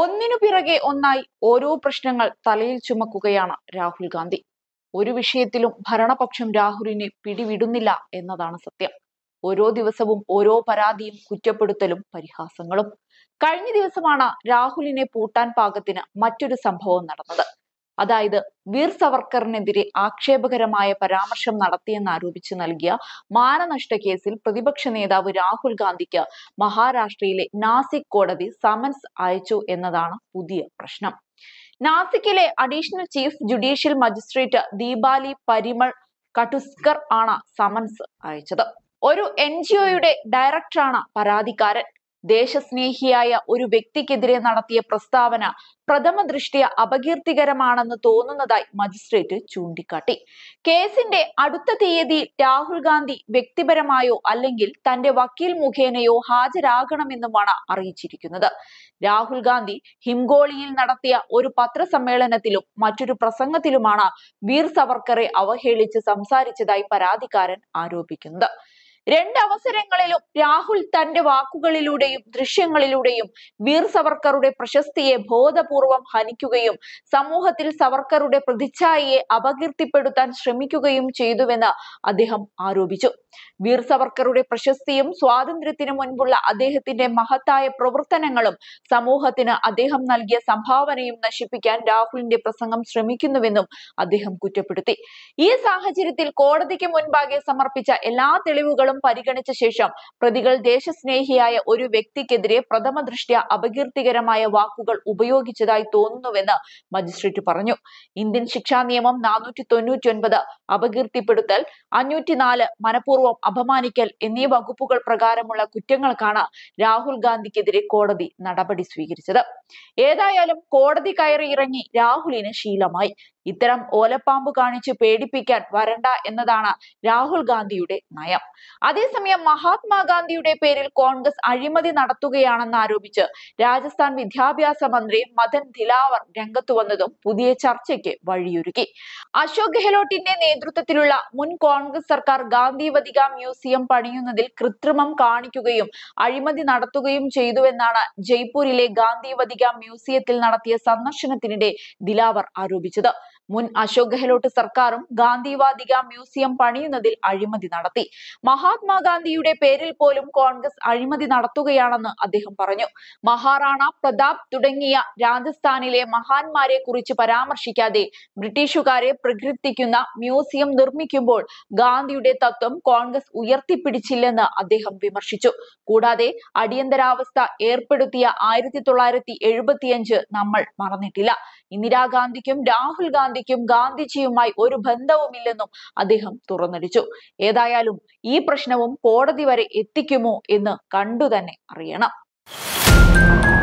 ഒന്നിനു പിറകെ ഒന്നായി ഓരോ പ്രശ്നങ്ങൾ തലയിൽ ചുമക്കുകയാണ് രാഹുൽ ഗാന്ധി ഒരു വിഷയത്തിലും ഭരണപക്ഷം രാഹുലിനെ പിടിവിടുന്നില്ല എന്നതാണ് സത്യം ഓരോ ദിവസവും ഓരോ പരാതിയും കുറ്റപ്പെടുത്തലും പരിഹാസങ്ങളും കഴിഞ്ഞ ദിവസമാണ് രാഹുലിനെ പൂട്ടാൻ പാകത്തിന് മറ്റൊരു സംഭവം നടന്നത് അതായത് വീർ സവർക്കറിനെതിരെ ആക്ഷേപകരമായ പരാമർശം നടത്തിയെന്ന് ആരോപിച്ച് നൽകിയ മാനനഷ്ട കേസിൽ പ്രതിപക്ഷ നേതാവ് രാഹുൽ ഗാന്ധിക്ക് മഹാരാഷ്ട്രയിലെ നാസിക് കോടതി സമൻസ് അയച്ചു എന്നതാണ് പുതിയ പ്രശ്നം നാസിക്കിലെ additional chief judicial magistrate Deepali Parimal Kattuskar ആണ് സമൻസ് അയച്ചത് ഒരു എൻ ജി ഒയുടെ ഡയറക്ടറാണ് പരാതിക്കാരൻ ദേശസ്നേഹിയായ ഒരു വ്യക്തിക്കെതിരെ നടത്തിയ പ്രസ്താവന പ്രഥമ ദൃഷ്ടിയ അപകീർത്തികരമാണെന്ന് തോന്നുന്നതായി മജിസ്ട്രേറ്റ് ചൂണ്ടിക്കാട്ടി കേസിന്റെ അടുത്ത തീയതി രാഹുൽ ഗാന്ധി വ്യക്തിപരമായോ അല്ലെങ്കിൽ തന്റെ വക്കീൽ മുഖേനയോ ഹാജരാകണമെന്നുമാണ് അറിയിച്ചിരിക്കുന്നത് രാഹുൽ ഗാന്ധി ഹിംഗോളിയിൽ നടത്തിയ ഒരു പത്രസമ്മേളനത്തിലും മറ്റൊരു പ്രസംഗത്തിലുമാണ് വീർ സവർക്കറെ അവഹേളിച്ച് സംസാരിച്ചതായി പരാതിക്കാരൻ ആരോപിക്കുന്നത് രണ്ട് അവസരങ്ങളിലും രാഹുൽ തന്റെ വാക്കുകളിലൂടെയും ദൃശ്യങ്ങളിലൂടെയും വീർ സവർക്കറുടെ പ്രശസ്തിയെ ബോധപൂർവം ഹനിക്കുകയും സമൂഹത്തിൽ സവർക്കറുടെ പ്രതിച്ഛായയെ അപകീർത്തിപ്പെടുത്താൻ ശ്രമിക്കുകയും ചെയ്തുവെന്ന് അദ്ദേഹം ആരോപിച്ചു വീർ സവർക്കറുടെ പ്രശസ്തിയും സ്വാതന്ത്ര്യത്തിനു മുൻപുള്ള അദ്ദേഹത്തിന്റെ മഹത്തായ പ്രവർത്തനങ്ങളും സമൂഹത്തിന് അദ്ദേഹം നൽകിയ സംഭാവനയും നശിപ്പിക്കാൻ രാഹുലിന്റെ പ്രസംഗം ശ്രമിക്കുന്നുവെന്നും അദ്ദേഹം കുറ്റപ്പെടുത്തി ഈ സാഹചര്യത്തിൽ കോടതിക്ക് മുൻപാകെ സമർപ്പിച്ച എല്ലാ തെളിവുകളും തെളിവുകളും പരിഗണിച്ച ശേഷം പ്രതികൾ ദേശസ്നേഹിയായ ഒരു വ്യക്തിക്കെതിരെ പ്രഥമ ദൃഷ്ട്യ അപകീർത്തികരമായ വാക്കുകൾ ഉപയോഗിച്ചതായി തോന്നുന്നുവെന്ന് മജിസ്ട്രേറ്റ് പറഞ്ഞു ഇന്ത്യൻ ശിക്ഷാ നിയമം നാനൂറ്റി തൊണ്ണൂറ്റിയൊൻപത് അപകീർത്തിപ്പെടുത്തൽ അഞ്ഞൂറ്റിനാല് മനഃപൂർവ്വം അപമാനിക്കൽ എന്നീ വകുപ്പുകൾ പ്രകാരമുള്ള കുറ്റങ്ങൾക്കാണ് രാഹുൽ ഗാന്ധിക്കെതിരെ കോടതി നടപടി സ്വീകരിച്ചത് ഏതായാലും കോടതി കയറി ഇറങ്ങി രാഹുലിന് ശീലമായി ഇത്തരം ഓലപ്പാമ്പ് കാണിച്ച് പേടിപ്പിക്കാൻ വരണ്ട എന്നതാണ് രാഹുൽ ഗാന്ധിയുടെ നയം അതേസമയം മഹാത്മാഗാന്ധിയുടെ പേരിൽ കോൺഗ്രസ് അഴിമതി നടത്തുകയാണെന്ന് ആരോപിച്ച് രാജസ്ഥാൻ വിദ്യാഭ്യാസ മന്ത്രി മദൻ ദിലാവർ രംഗത്തു വന്നതും പുതിയ ചർച്ചയ്ക്ക് വഴിയൊരുക്കി അശോക് ഗെഹ്ലോട്ടിന്റെ നേതൃത്വത്തിലുള്ള മുൻ കോൺഗ്രസ് സർക്കാർ ഗാന്ധിവതിക മ്യൂസിയം പണിയുന്നതിൽ കൃത്രിമം കാണിക്കുകയും അഴിമതി നടത്തുകയും ചെയ്തുവെന്നാണ് ജയ്പൂരിലെ ഗാന്ധിവതിക മ്യൂസിയത്തിൽ നടത്തിയ സന്ദർശനത്തിനിടെ ദിലാവർ ആരോപിച്ചത് മുൻ അശോക് ഗെഹ്ലോട്ട് സർക്കാരും ഗാന്ധിവാദിക മ്യൂസിയം പണിയുന്നതിൽ അഴിമതി നടത്തി മഹാത്മാഗാന്ധിയുടെ പേരിൽ പോലും കോൺഗ്രസ് അഴിമതി നടത്തുകയാണെന്ന് അദ്ദേഹം പറഞ്ഞു മഹാറാണ പ്രതാപ് തുടങ്ങിയ രാജസ്ഥാനിലെ മഹാന്മാരെ കുറിച്ച് പരാമർശിക്കാതെ ബ്രിട്ടീഷുകാരെ പ്രകീർത്തിക്കുന്ന മ്യൂസിയം നിർമ്മിക്കുമ്പോൾ ഗാന്ധിയുടെ തത്വം കോൺഗ്രസ് ഉയർത്തിപ്പിടിച്ചില്ലെന്ന് അദ്ദേഹം വിമർശിച്ചു കൂടാതെ അടിയന്തരാവസ്ഥ ഏർപ്പെടുത്തിയ ആയിരത്തി തൊള്ളായിരത്തി എഴുപത്തിയഞ്ച് നമ്മൾ മറന്നിട്ടില്ല ഇന്ദിരാഗാന്ധിക്കും രാഹുൽ ഗാന്ധി മോദിക്കും ഗാന്ധിജിയുമായി ഒരു ബന്ധവുമില്ലെന്നും അദ്ദേഹം തുറന്നടിച്ചു ഏതായാലും ഈ പ്രശ്നവും കോടതി വരെ എത്തിക്കുമോ എന്ന് കണ്ടു തന്നെ അറിയണം